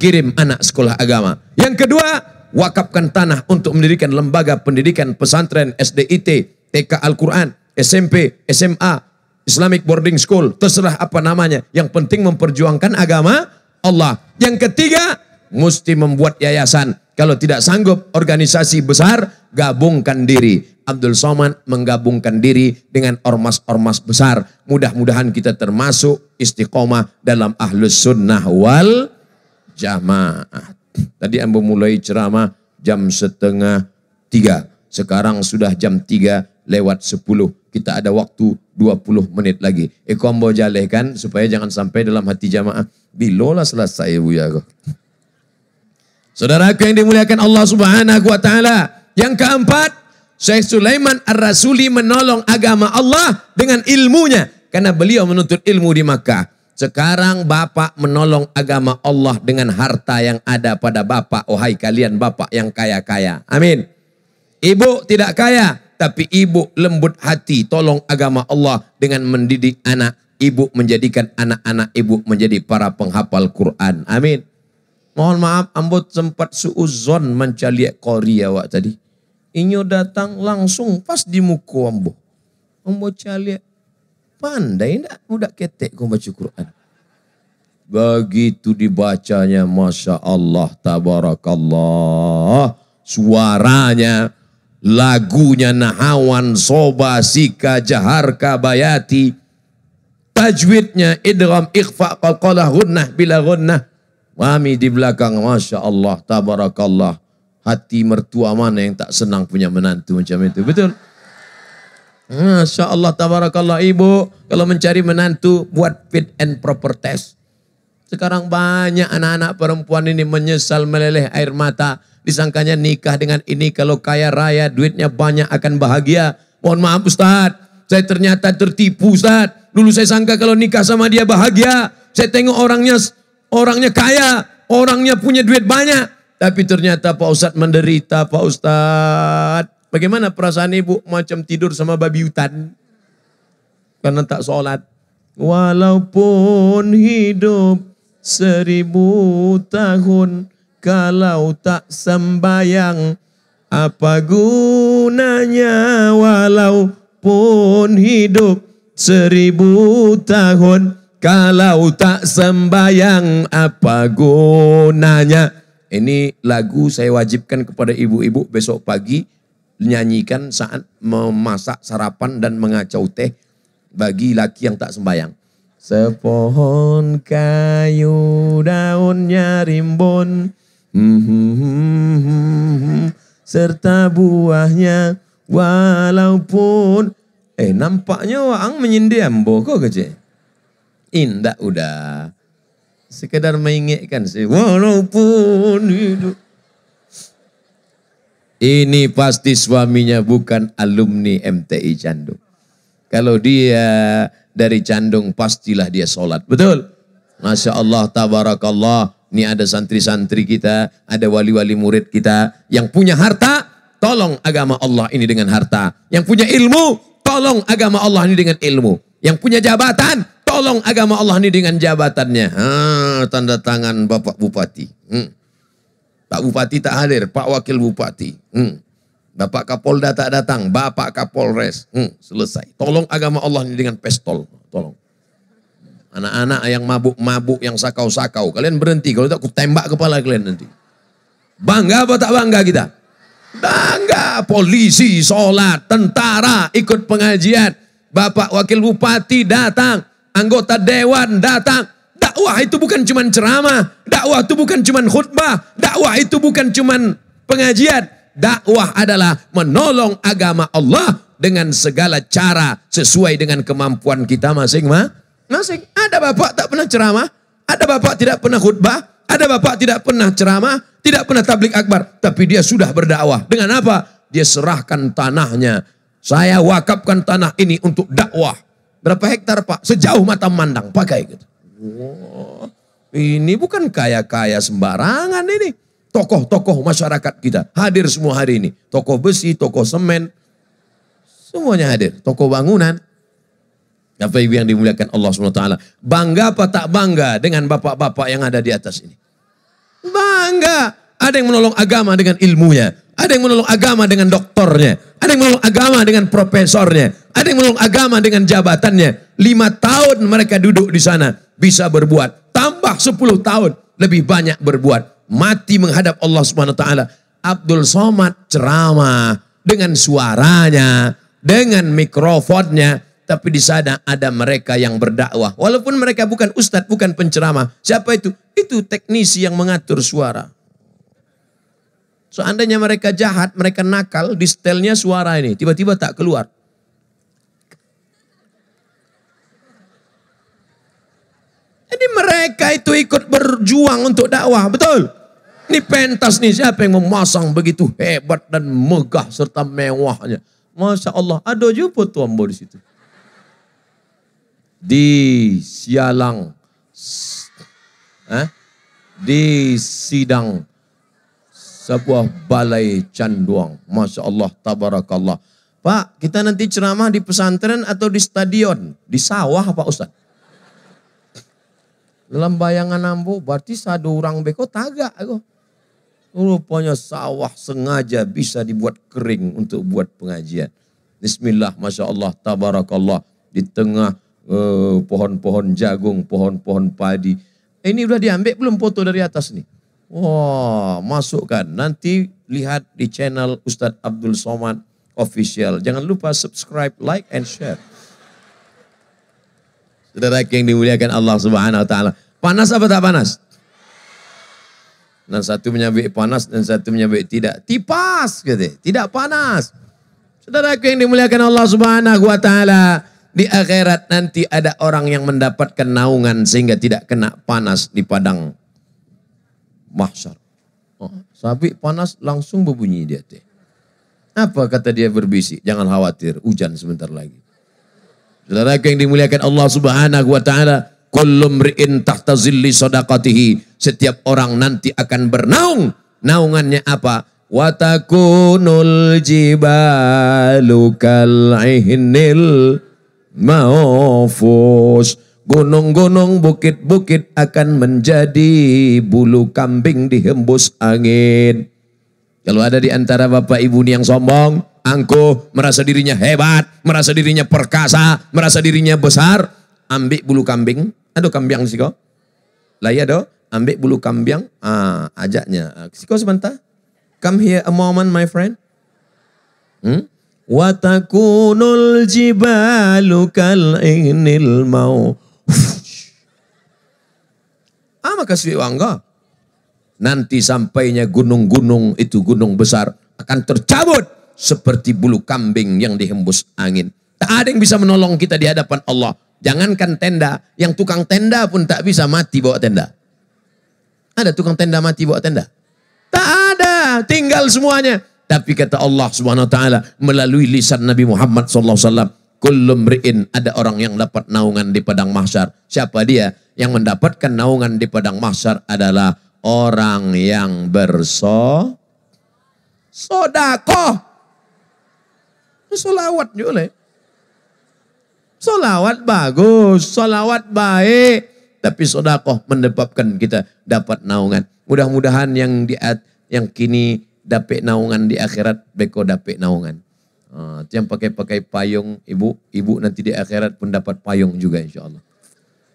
kirim anak sekolah agama. Yang kedua, wakafkan tanah untuk mendirikan lembaga pendidikan pesantren SDIT, TK Al-Quran, SMP, SMA, Islamic Boarding School, terserah apa namanya. Yang penting memperjuangkan agama Allah. Yang ketiga, mesti membuat yayasan. Kalau tidak sanggup organisasi besar, gabungkan diri. Abdul Somad menggabungkan diri dengan ormas-ormas besar. Mudah-mudahan kita termasuk istiqomah dalam ahlus sunnah wal jamaah. Tadi Ambo mulai ceramah jam setengah tiga. Sekarang sudah jam tiga lewat sepuluh. Kita ada waktu dua puluh menit lagi. Eko Ambo jalehkan supaya jangan sampai dalam hati jamaah. Bilola selesai Bu Saudara aku yang dimuliakan Allah subhanahu wa ta'ala. Yang keempat, Syekh Sulaiman Ar-Rasuli menolong agama Allah dengan ilmunya. Karena beliau menuntut ilmu di Makkah. Sekarang Bapak menolong agama Allah dengan harta yang ada pada Bapak. oh hai kalian Bapak yang kaya-kaya. Amin. Ibu tidak kaya, tapi ibu lembut hati. Tolong agama Allah dengan mendidik anak. Ibu menjadikan anak-anak ibu menjadi para penghafal Quran. Amin. Mohon maaf, ambut sempat suuzon mencaliak Korea wak tadi. Inyo datang langsung pas di muku ambo. Ambo caliak Pandai enggak budak ketek kau baca Quran? Begitu dibacanya Masya Allah Tabarakallah. Suaranya, lagunya Nahawan, Soba, Sika, Jaharka, Bayati. Tajwidnya, Idram, Ikhfa, Qalqalah, Gunnah, Bila Gunnah. Mami di belakang, Masya Allah Tabarakallah. Hati mertua mana yang tak senang punya menantu macam itu. Betul? Masya Allah, tabarakallah ibu. Kalau mencari menantu, buat fit and proper test. Sekarang banyak anak-anak perempuan ini menyesal meleleh air mata. Disangkanya nikah dengan ini, kalau kaya raya, duitnya banyak akan bahagia. Mohon maaf Ustaz, saya ternyata tertipu Ustaz. Dulu saya sangka kalau nikah sama dia bahagia. Saya tengok orangnya orangnya kaya, orangnya punya duit banyak. Tapi ternyata Pak Ustadz menderita Pak Ustadz. Bagaimana perasaan ibu macam tidur sama babi hutan? Karena tak sholat. Walaupun hidup seribu tahun, kalau tak sembayang, apa gunanya walaupun hidup seribu tahun, kalau tak sembayang, apa gunanya? Ini lagu saya wajibkan kepada ibu-ibu besok pagi nyanyikan saat memasak sarapan dan mengacau teh bagi laki yang tak sembayang. Sepohon kayu daunnya rimbun, hmm, hmm, hmm, serta buahnya walaupun eh nampaknya waang menyindir ambo kok kece. Indah udah sekedar mengingatkan sih walaupun hidup ini pasti suaminya bukan alumni MTI Candung. Kalau dia dari Candung pastilah dia sholat. Betul? Masya Allah, tabarakallah. Ini ada santri-santri kita, ada wali-wali murid kita. Yang punya harta, tolong agama Allah ini dengan harta. Yang punya ilmu, tolong agama Allah ini dengan ilmu. Yang punya jabatan, tolong agama Allah ini dengan jabatannya. Ha, tanda tangan Bapak Bupati. Hmm. Pak Bupati tak hadir, Pak Wakil Bupati. Hmm. Bapak Kapolda tak datang, Bapak Kapolres. Hmm, selesai. Tolong agama Allah ini dengan pestol. Tolong. Anak-anak yang mabuk-mabuk, yang sakau-sakau. Kalian berhenti, kalau tak aku tembak kepala kalian nanti. Bangga apa tak bangga kita? Bangga. Polisi, sholat, tentara, ikut pengajian. Bapak Wakil Bupati datang. Anggota Dewan datang dakwah itu bukan cuman ceramah, dakwah itu bukan cuman khutbah, dakwah itu bukan cuman pengajian. Dakwah adalah menolong agama Allah dengan segala cara sesuai dengan kemampuan kita masing-masing. Ada bapak tak pernah ceramah, ada bapak tidak pernah khutbah, ada bapak tidak pernah ceramah, tidak pernah tablik akbar, tapi dia sudah berdakwah. Dengan apa? Dia serahkan tanahnya. Saya wakafkan tanah ini untuk dakwah. Berapa hektar pak? Sejauh mata memandang pakai gitu. Oh, ini bukan kaya-kaya sembarangan ini. Tokoh-tokoh masyarakat kita hadir semua hari ini. Tokoh besi, tokoh semen, semuanya hadir. Tokoh bangunan. Bapak Ibu yang dimuliakan Allah SWT. Bangga apa tak bangga dengan bapak-bapak yang ada di atas ini? Bangga. Ada yang menolong agama dengan ilmunya. Ada yang menolong agama dengan doktornya. Ada yang menolong agama dengan profesornya. Ada yang menolong agama dengan jabatannya. Lima tahun mereka duduk di sana bisa berbuat. Tambah 10 tahun lebih banyak berbuat. Mati menghadap Allah Subhanahu wa taala. Abdul Somad ceramah dengan suaranya, dengan mikrofonnya, tapi di sana ada mereka yang berdakwah. Walaupun mereka bukan ustadz, bukan penceramah. Siapa itu? Itu teknisi yang mengatur suara. Seandainya mereka jahat, mereka nakal, di setelnya suara ini. Tiba-tiba tak keluar. Jadi mereka itu ikut berjuang untuk dakwah, betul? Ini pentas nih siapa yang memasang begitu hebat dan megah serta mewahnya. Masya Allah, ada juga tuan di situ. Di Sialang, eh? di Sidang, sebuah balai canduang. Masya Allah, tabarakallah. Pak, kita nanti ceramah di pesantren atau di stadion? Di sawah Pak Ustadz? Dalam bayangan ambo berarti sadu orang beko taga aku. Rupanya sawah sengaja bisa dibuat kering untuk buat pengajian. Bismillah, Masya Allah, Tabarakallah. Di tengah pohon eh, pohon-pohon jagung, pohon-pohon padi. Ini udah diambil belum foto dari atas nih? Wah, masukkan. Nanti lihat di channel Ustadz Abdul Somad Official. Jangan lupa subscribe, like, and share. Saudara yang dimuliakan Allah Subhanahu wa taala. Panas apa tak panas? Dan satu menyambik panas dan satu menyambik tidak. Tipas gitu. Tidak panas. Saudara yang dimuliakan Allah Subhanahu wa taala. Di akhirat nanti ada orang yang mendapatkan naungan sehingga tidak kena panas di padang mahsyar. Oh, sapi panas langsung berbunyi dia teh. Apa kata dia berbisik? Jangan khawatir, hujan sebentar lagi. Saudara yang dimuliakan Allah Subhanahu wa taala, Kullum ri'in tahta zilli sadaqatihi. Setiap orang nanti akan bernaung. Naungannya apa? Wa takunul jibalu kal'ihnil maufus. Gunung-gunung, bukit-bukit akan menjadi bulu kambing dihembus angin. Kalau ada di antara bapak ibu yang sombong, angkuh, merasa dirinya hebat, merasa dirinya perkasa, merasa dirinya besar. ambil bulu kambing, aduh kambing sih kok, Lah iya dong, ambil bulu kambing, ah, ajaknya. Ah, Siko sebentar, come here a moment my friend. Hmm? Watakunul jibalu kal inil mau. Ama ah, kasih wangga. Nanti sampainya gunung-gunung itu gunung besar akan tercabut seperti bulu kambing yang dihembus angin. Tak ada yang bisa menolong kita di hadapan Allah. Jangankan tenda, yang tukang tenda pun tak bisa mati bawa tenda. Ada tukang tenda mati bawa tenda? Tak ada, tinggal semuanya. Tapi kata Allah Subhanahu wa taala melalui lisan Nabi Muhammad saw, alaihi wasallam, ada orang yang dapat naungan di padang mahsyar. Siapa dia? Yang mendapatkan naungan di padang mahsyar adalah orang yang berso sodakoh. Solawat lah. Solawat bagus, solawat baik. Tapi sodakoh mendebabkan kita dapat naungan. Mudah-mudahan yang di yang kini dapat naungan di akhirat, beko dapat naungan. Uh, yang pakai-pakai payung ibu, ibu nanti di akhirat pun dapat payung juga insya Allah.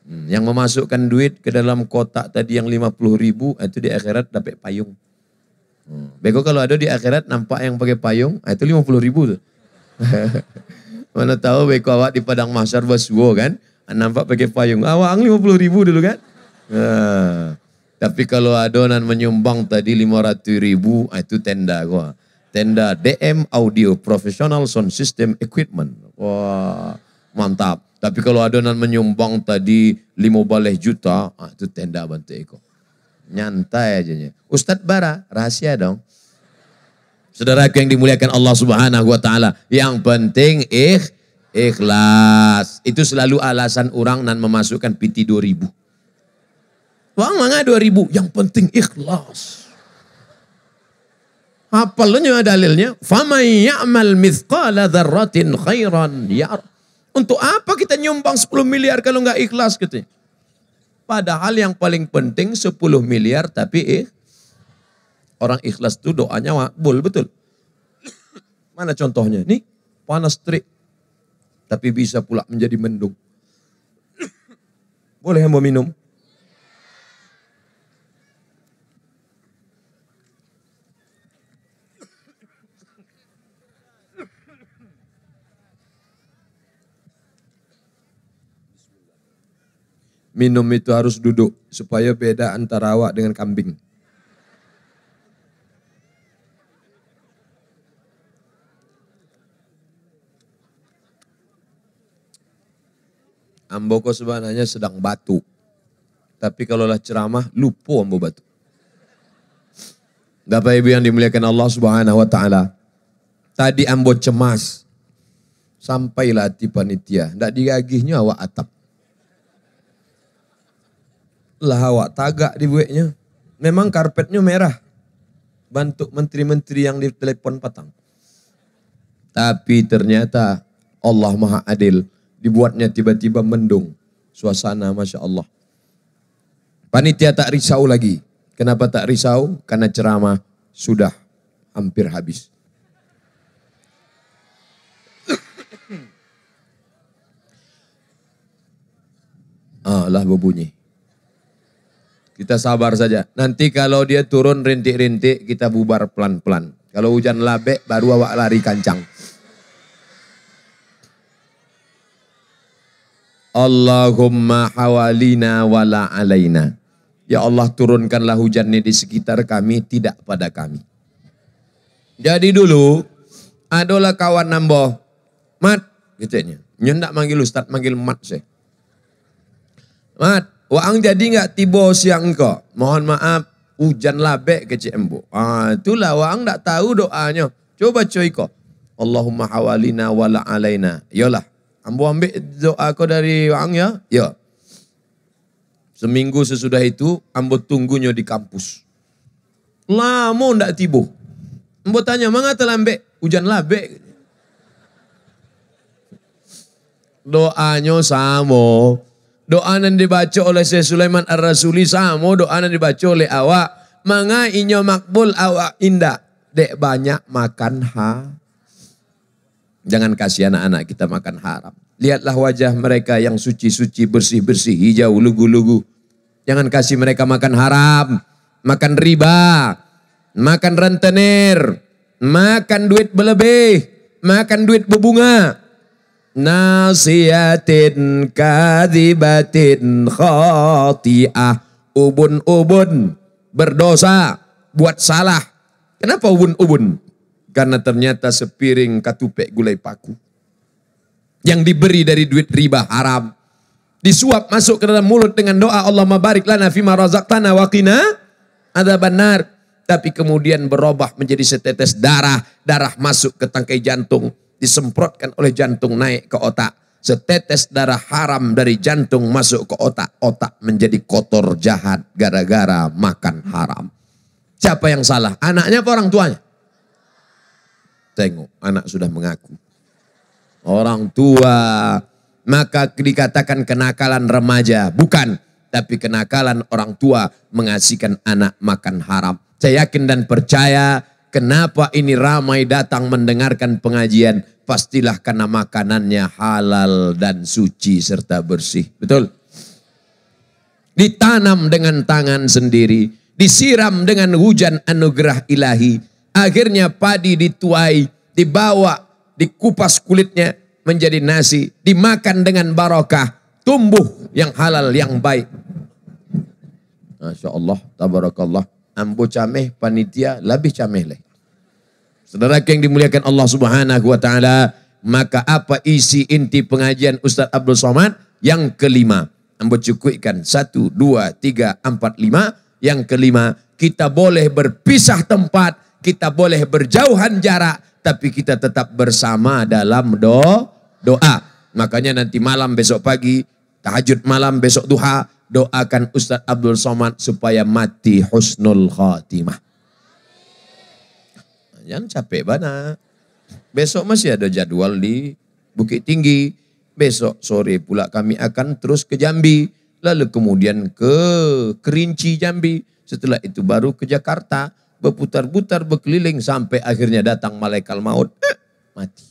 Hmm, yang memasukkan duit ke dalam kotak tadi yang 50 ribu, ah, itu di akhirat dapat payung. Hmm, beko kalau ada di akhirat nampak yang pakai payung, itu 50 ribu tuh. Mana tahu beko awak di Padang Mahsyar basuo kan. Nampak pakai payung. Awak ang 50 ribu dulu kan. Ah. Tapi kalau adonan menyumbang tadi 500 ribu, ah, itu tenda gua. Tenda DM Audio Professional Sound System Equipment. Wah, mantap. Tapi kalau adonan menyumbang tadi 5 balai juta, ah, itu tenda bantu Eko. Nyantai aja. Ustadz Bara, rahasia dong. Saudaraku yang dimuliakan Allah Subhanahu wa taala, yang penting ikh, ikhlas. Itu selalu alasan orang nan memasukkan piti 2000. Wang manga 2000, yang penting ikhlas. Apa Apalnya dalilnya, "Faman ya'mal mithqala dzarratin khairan yar. Untuk apa kita nyumbang 10 miliar kalau nggak ikhlas gitu? Padahal yang paling penting 10 miliar tapi ikhlas. Orang ikhlas itu doanya makbul, betul. Mana contohnya? Nih, panas terik. Tapi bisa pula menjadi mendung. Boleh yang mau minum? Minum itu harus duduk supaya beda antara awak dengan kambing. Amboko sebenarnya sedang batu. Tapi kalau lah ceramah, lupa ambo batu. Bapak Ibu yang dimuliakan Allah Subhanahu wa taala. Tadi ambo cemas. Sampailah hati panitia, Tidak digagihnya awak atap. Lah awak tagak di buiknya. Memang karpetnya merah. Bantu menteri-menteri yang di telepon patang. Tapi ternyata Allah Maha Adil dibuatnya tiba-tiba mendung. Suasana Masya Allah. Panitia tak risau lagi. Kenapa tak risau? Karena ceramah sudah hampir habis. Allah lah berbunyi. Kita sabar saja. Nanti kalau dia turun rintik-rintik, kita bubar pelan-pelan. Kalau hujan labek, baru awak lari kancang. Allahumma hawalina wala alaina. Ya Allah turunkanlah hujannya di sekitar kami, tidak pada kami. Jadi dulu, adalah kawan nambah. mat, gitu ya. Nyendak manggil ustad, manggil mat sih. Mat, waang jadi nggak tibo siang kok. Mohon maaf, hujan labek ke Cembu. Ah, itulah waang nggak tahu doanya. Coba coy kok. Allahumma hawalina wala alaina. Yolah, Ambo ambil doa kau dari Wang ya? Ya. Seminggu sesudah itu, ambo tunggunya di kampus. Lama ndak tiba. Ambo tanya, mana telah ambil? Hujan be. Doanya sama. Doa yang dibaca oleh Syekh Sulaiman Ar-Rasuli sama doa yang dibaca oleh awak. Manga inyo makbul awak indah. Dek banyak makan ha. Jangan kasih anak-anak kita makan haram. Lihatlah wajah mereka yang suci-suci, bersih-bersih, hijau, lugu-lugu. Jangan kasih mereka makan haram, makan riba, makan rentenir, makan duit berlebih, makan duit berbunga. Nasiatin kadibatin khotiah. Ubun-ubun berdosa, buat salah. Kenapa ubun-ubun? Karena ternyata sepiring katupek gulai paku. Yang diberi dari duit riba haram. Disuap masuk ke dalam mulut dengan doa Allah mabarik lana fima razak tanah wakina. ada benar. Tapi kemudian berubah menjadi setetes darah. Darah masuk ke tangkai jantung. Disemprotkan oleh jantung naik ke otak. Setetes darah haram dari jantung masuk ke otak. Otak menjadi kotor jahat gara-gara makan haram. Siapa yang salah? Anaknya apa orang tuanya? Tengok, anak sudah mengaku. Orang tua, maka dikatakan kenakalan remaja. Bukan, tapi kenakalan orang tua mengasihkan anak makan haram. Saya yakin dan percaya kenapa ini ramai datang mendengarkan pengajian. Pastilah karena makanannya halal dan suci serta bersih. Betul? Ditanam dengan tangan sendiri. Disiram dengan hujan anugerah ilahi Akhirnya padi dituai, dibawa, dikupas kulitnya menjadi nasi, dimakan dengan barokah, tumbuh yang halal, yang baik. Masya Allah, tabarakallah. Ambo cameh, panitia, lebih cameh leh. Saudara yang dimuliakan Allah subhanahu wa ta'ala, maka apa isi inti pengajian Ustadz Abdul Somad? Yang kelima, ambo cukupkan satu, dua, tiga, empat, lima. Yang kelima, kita boleh berpisah tempat kita boleh berjauhan jarak, tapi kita tetap bersama dalam do doa. Makanya nanti malam besok pagi, tahajud malam besok duha, doakan Ustadz Abdul Somad supaya mati husnul khatimah. Jangan capek banget. Besok masih ada jadwal di Bukit Tinggi. Besok sore pula kami akan terus ke Jambi. Lalu kemudian ke Kerinci Jambi. Setelah itu baru ke Jakarta berputar-putar, berkeliling sampai akhirnya datang malaikat maut, eh, mati.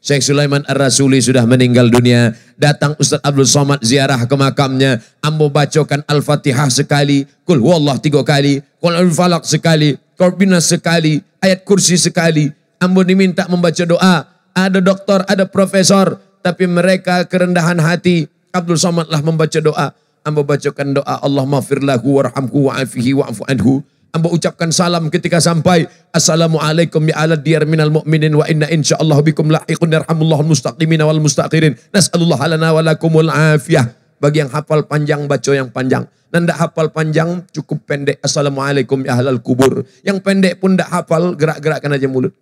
Syekh Sulaiman Ar-Rasuli sudah meninggal dunia. Datang Ustaz Abdul Somad ziarah ke makamnya. Ambo bacokan Al-Fatihah sekali. Kul Wallah tiga kali. Kul al-falak sekali. Korbinas sekali. Ayat kursi sekali. Ambo diminta membaca doa. Ada doktor, ada profesor. Tapi mereka kerendahan hati. Abdul Somad lah membaca doa. Amba bacakan doa Allah maafir lahu warhamhu wa'afihi wa'afu anhu. Amba ucapkan salam ketika sampai. Assalamualaikum ya ala diyar minal mu'minin wa inna insya'allahu bikum la'iqun yarhamullahul mustaqimina wal mustaqirin. Nas'alullah halana walakum wal'afiyah. afiyah. Bagi yang hafal panjang, baca yang panjang. Dan tidak hafal panjang, cukup pendek. Assalamualaikum ya ahlal kubur. Yang pendek pun tidak hafal, gerak-gerakkan aja mulut.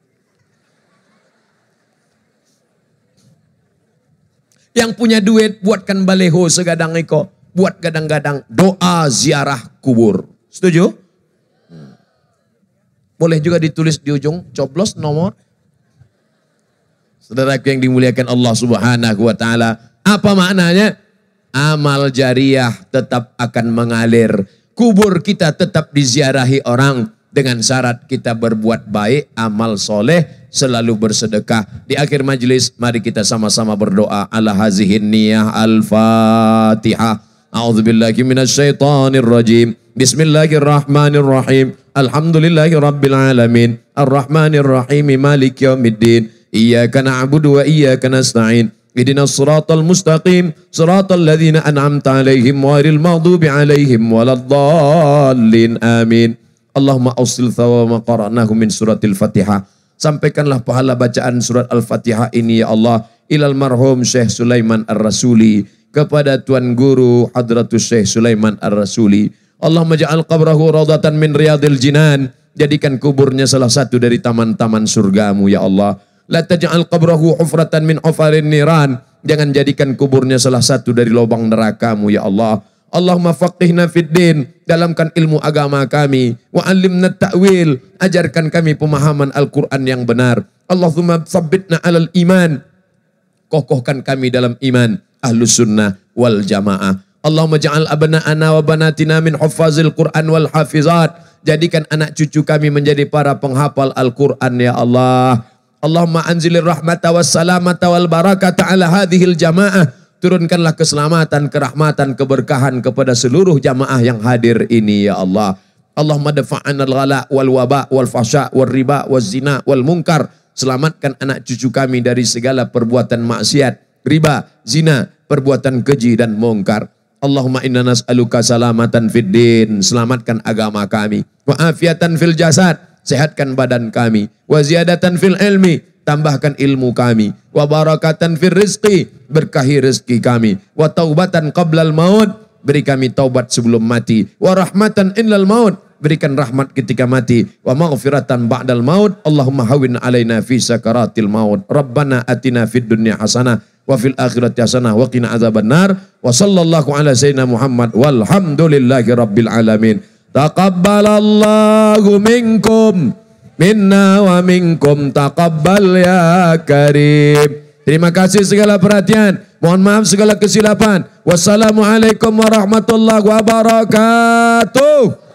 Yang punya duit, buatkan baleho segadang ikut buat kadang-kadang doa ziarah kubur. Setuju? Boleh juga ditulis di ujung coblos nomor. Saudaraku yang dimuliakan Allah Subhanahu wa taala, apa maknanya? Amal jariah tetap akan mengalir. Kubur kita tetap diziarahi orang dengan syarat kita berbuat baik, amal soleh, selalu bersedekah. Di akhir majelis, mari kita sama-sama berdoa. Allah hazihin niyah al-fatihah. أعوذ بالله من الشيطان الرجيم بسم الله الرحمن الرحيم الحمد لله رب العالمين الرحمن الرحيم مالك يوم الدين إياك نعبد وإياك نستعين اهدنا الصراط المستقيم صراط الذين أنعمت عليهم غير المغضوب عليهم ولا الضالين آمين اللهم أوصل ثواب ما قرأناه من سورة الفاتحة sampaikanlah pahala bacaan surat Al-Fatihah ini ya Allah ilal marhum Syekh Sulaiman Ar-Rasuli kepada Tuan Guru Hadratus Syekh Sulaiman Ar-Rasuli. Allah maja'al qabrahu raudatan min riyadil jinan. Jadikan kuburnya salah satu dari taman-taman surgamu ya Allah. La taj'al qabrahu hufratan min ufarin niran. Jangan jadikan kuburnya salah satu dari lubang nerakamu ya Allah. Allahumma faqihna fid din dalamkan ilmu agama kami wa alimna ta'wil ajarkan kami pemahaman Al-Qur'an yang benar Allahumma Sabitna alal iman kokohkan kami dalam iman ahlus sunnah wal jamaah. Allahumma ja'al abna'ana wa banatina min huffazil Qur'an wal hafizat. Jadikan anak cucu kami menjadi para penghafal Al-Quran ya Allah. Allahumma anzilir rahmata wa salamata wal barakata ala hadhil jamaah. Turunkanlah keselamatan, kerahmatan, keberkahan kepada seluruh jamaah yang hadir ini ya Allah. Allahumma dafa'an al-ghala wal waba wal fasha wal riba wal zina wal munkar. Selamatkan anak cucu kami dari segala perbuatan maksiat riba, zina, perbuatan keji dan mongkar. Allahumma inna nas'aluka salamatan fid din, selamatkan agama kami. Wa afiatan fil jasad, sehatkan badan kami. Wa ziyadatan fil ilmi, tambahkan ilmu kami. Wa barakatan fil rizqi, berkahi rezeki kami. Wa taubatan qablal maut, beri kami taubat sebelum mati. Wa rahmatan innal maut, berikan rahmat ketika mati wa maghfiratan ba'dal maut Allahumma hawin alaina fi sakaratil maut Rabbana atina fid dunya hasanah wa fil akhirati hasanah wa qina azabannar wa sallallahu ala sayyidina Muhammad walhamdulillahi rabbil alamin taqabbalallahu minkum minna wa minkum taqabbal ya karim terima kasih segala perhatian mohon maaf segala kesilapan wassalamualaikum warahmatullahi wabarakatuh